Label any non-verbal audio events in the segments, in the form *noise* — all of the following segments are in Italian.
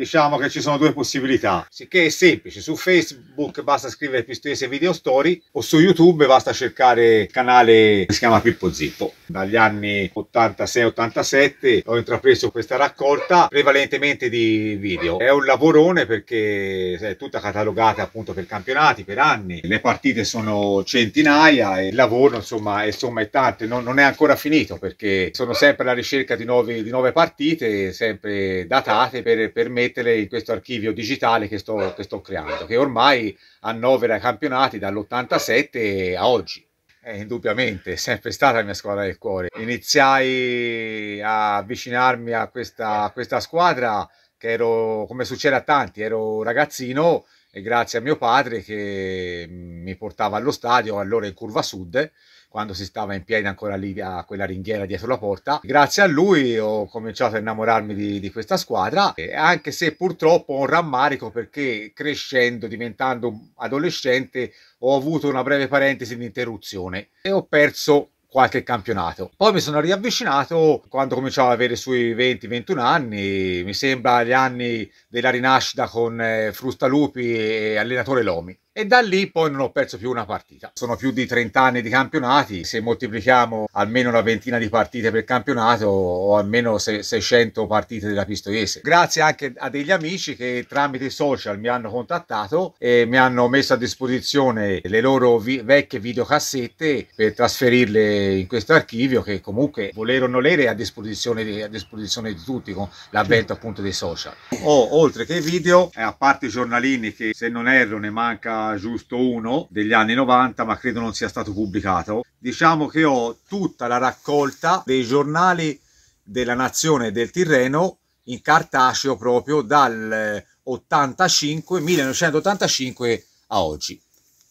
diciamo che ci sono due possibilità, sicché è semplice, su Facebook basta scrivere Pistolese Video Story o su YouTube basta cercare il canale che si chiama Pippo Zippo. Dagli anni 86-87 ho intrapreso questa raccolta prevalentemente di video. È un lavorone perché è tutta catalogata appunto per campionati, per anni, le partite sono centinaia e il lavoro insomma, insomma è tanto, non, non, è ancora finito perché sono sempre alla ricerca di nuove, di nuove partite, sempre datate per permettere metterle in questo archivio digitale che sto, che sto creando, che ormai annovera i campionati dall'87 a oggi. Eh, indubbiamente, è sempre stata la mia squadra del cuore. Iniziai a avvicinarmi a questa, a questa squadra che ero, come succede a tanti, ero ragazzino e grazie a mio padre che mi portava allo stadio, allora in curva sud, quando si stava in piedi ancora lì a quella ringhiera dietro la porta. Grazie a lui ho cominciato a innamorarmi di, di questa squadra, anche se purtroppo ho un rammarico perché crescendo, diventando adolescente, ho avuto una breve parentesi di interruzione e ho perso qualche campionato. Poi mi sono riavvicinato quando cominciavo ad avere sui 20-21 anni, mi sembra gli anni della rinascita con eh, Frustalupi e allenatore Lomi e da lì poi non ho perso più una partita. Sono più di 30 anni di campionati, se moltiplichiamo almeno una ventina di partite per campionato o almeno 600 partite della Pistoiese. Grazie anche a degli amici che tramite social mi hanno contattato e mi hanno messo a disposizione le loro vi- vecchie videocassette per trasferirle in questo archivio che comunque volere lere a disposizione di, a disposizione di tutti con l'avvento appunto dei social. Ho oh, oltre che video, eh, a parte i giornalini che se non erro ne manca giusto uno degli anni 90, ma credo non sia stato pubblicato. Diciamo che ho tutta la raccolta dei giornali della nazione del Tirreno in cartaceo proprio dal 85, eh, 1985 a oggi.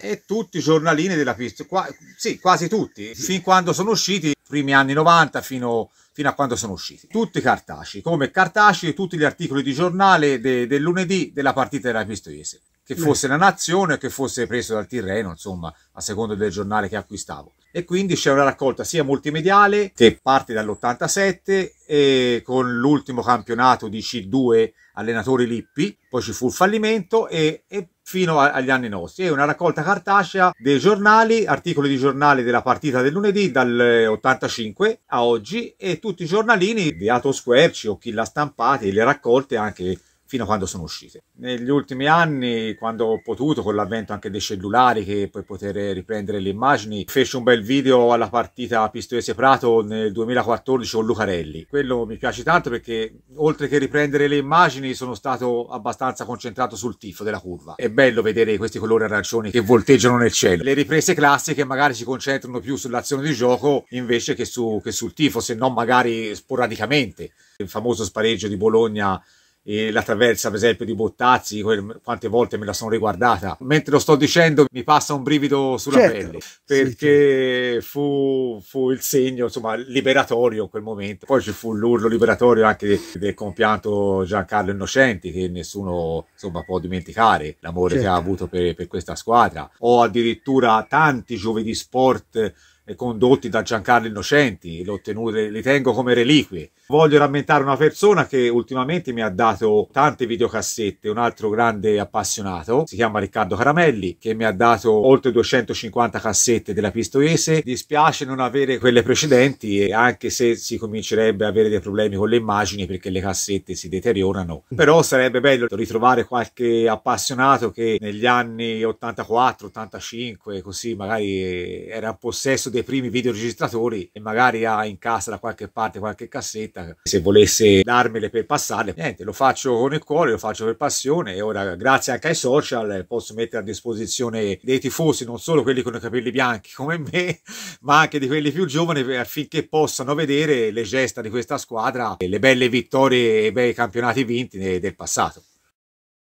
E tutti i giornalini della pista, qua, sì, quasi tutti, fin quando sono usciti, primi anni 90 fino, fino a quando sono usciti. Tutti cartacei, come cartacei tutti gli articoli di giornale de, del lunedì della partita della Pistoiese che fosse la nazione o che fosse preso dal Tirreno, insomma, a seconda del giornale che acquistavo. E quindi c'è una raccolta sia multimediale che parte dall'87 e con l'ultimo campionato di C2 allenatori Lippi, poi ci fu il fallimento e, e fino a, agli anni nostri. È una raccolta cartacea dei giornali, articoli di giornale della partita del lunedì dal 85 eh, a oggi e tutti i giornalini di Ato Squerci o chi l'ha stampati, le raccolte anche fino a quando sono uscite. Negli ultimi anni, quando ho potuto, con l'avvento anche dei cellulari che puoi poter riprendere le immagini, feci un bel video alla partita Pistoiese-Prato nel 2014 con Lucarelli. Quello mi piace tanto perché oltre che riprendere le immagini sono stato abbastanza concentrato sul tifo della curva. È bello vedere questi colori arancioni che volteggiano nel cielo. Le riprese classiche magari si concentrano più sull'azione di gioco invece che, su, che sul tifo, se non magari sporadicamente. Il famoso spareggio di Bologna e la traversa per esempio di Bottazzi, quante volte me la sono riguardata. Mentre lo sto dicendo mi passa un brivido sulla certo, pelle, perché sì, sì. Fu, fu, il segno insomma, liberatorio in quel momento. Poi ci fu l'urlo liberatorio anche del compianto Giancarlo Innocenti, che nessuno insomma, può dimenticare l'amore certo. che ha certo. avuto per, per questa squadra. O addirittura tanti giovedì sport condotti da Giancarlo Innocenti, le tengo come reliquie. Voglio rammentare una persona che ultimamente mi ha dato tante videocassette, un altro grande appassionato, si chiama Riccardo Caramelli, che mi ha dato oltre 250 cassette della Pistoiese. Dispiace non avere quelle precedenti, anche se si comincerebbe ad avere dei problemi con le immagini perché le cassette si deteriorano, però sarebbe bello ritrovare qualche appassionato che negli anni 84, 85, così magari era in possesso dei dei primi videoregistratori e magari ha in casa da qualche parte qualche cassetta, se volesse darmele per passare niente, lo faccio con il cuore, lo faccio per passione e ora grazie anche ai social posso mettere a disposizione dei tifosi, non solo quelli con i capelli bianchi come me, *laughs* ma anche di quelli più giovani affinché possano vedere le gesta di questa squadra, e le belle vittorie e i bei campionati vinti eh, del passato.